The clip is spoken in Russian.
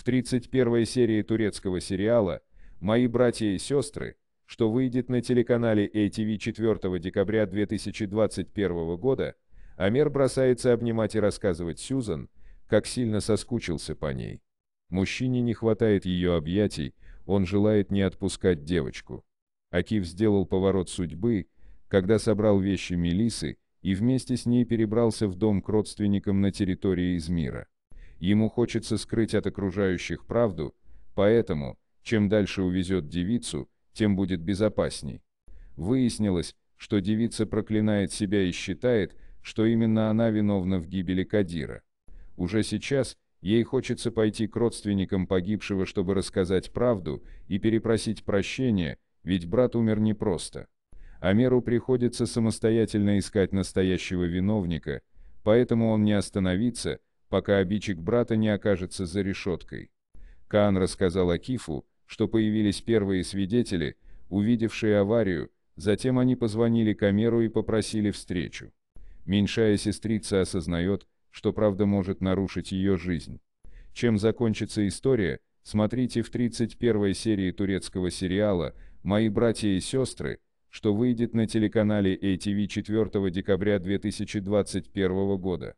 в 31 серии турецкого сериала «Мои братья и сестры», что выйдет на телеканале ATV 4 декабря 2021 года, Амер бросается обнимать и рассказывать Сюзан, как сильно соскучился по ней. Мужчине не хватает ее объятий, он желает не отпускать девочку. Акив сделал поворот судьбы, когда собрал вещи Мелисы и вместе с ней перебрался в дом к родственникам на территории Измира. Ему хочется скрыть от окружающих правду, поэтому, чем дальше увезет девицу, тем будет безопасней. Выяснилось, что девица проклинает себя и считает, что именно она виновна в гибели Кадира. Уже сейчас ей хочется пойти к родственникам погибшего, чтобы рассказать правду и перепросить прощения, ведь брат умер непросто. Амеру приходится самостоятельно искать настоящего виновника, поэтому он не остановится, пока обидчик брата не окажется за решеткой. Каан рассказал Акифу, что появились первые свидетели, увидевшие аварию, затем они позвонили Камеру и попросили встречу. Меньшая сестрица осознает, что правда может нарушить ее жизнь. Чем закончится история, смотрите в 31 серии турецкого сериала «Мои братья и сестры», что выйдет на телеканале ATV 4 декабря 2021 года.